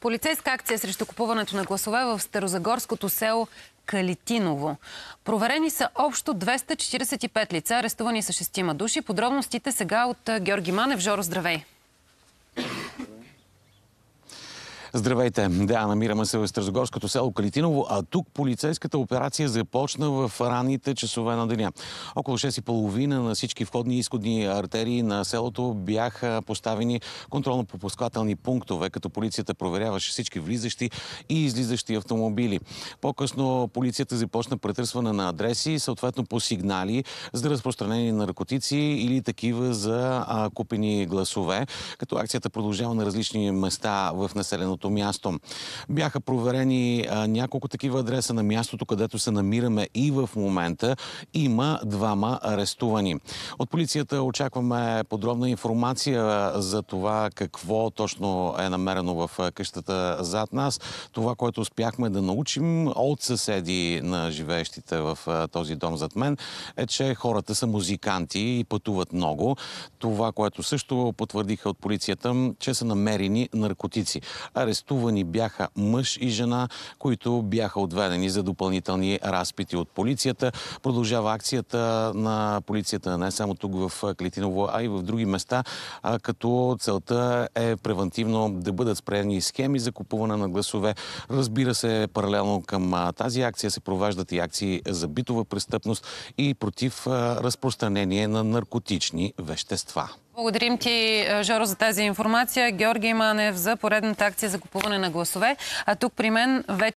Полицейска акция срещу купуването на гласове в Старозагорското село Калитиново. Проверени са общо 245 лица, арестувани са шестима души. Подробностите сега от Георги Манев. Жоро, здравей! Здравейте! Да, намираме се в Стразогорското село Калитиново, а тук полицейската операция започна в ранните часове на деня. Около 6.30 на всички входни и изходни артерии на селото бяха поставени контролно попускателни пунктове, като полицията проверяваше всички влизащи и излизащи автомобили. По-късно полицията започна претърсване на адреси, съответно по сигнали за разпространени наркотици или такива за купени гласове, като акцията продължава на различни места в населеното работното място. Бяха проверени а, няколко такива адреса на мястото, където се намираме и в момента. Има двама арестувани. От полицията очакваме подробна информация за това какво точно е намерено в къщата зад нас. Това, което успяхме да научим от съседи на живеещите в този дом зад мен, е, че хората са музиканти и пътуват много. Това, което също потвърдиха от полицията, че са намерени наркотици. Арестувани бяха мъж и жена, които бяха отведени за допълнителни разпити от полицията. Продължава акцията на полицията не само тук в Клетиново, а и в други места, като целта е превентивно да бъдат спрени схеми за купуване на гласове. Разбира се, паралелно към тази акция се провеждат и акции за битова престъпност и против разпространение на наркотични вещества. Благодарим ти, е, Жоро, за тази информация. Георги Манев за поредната акция за купуване на гласове. А тук при мен вече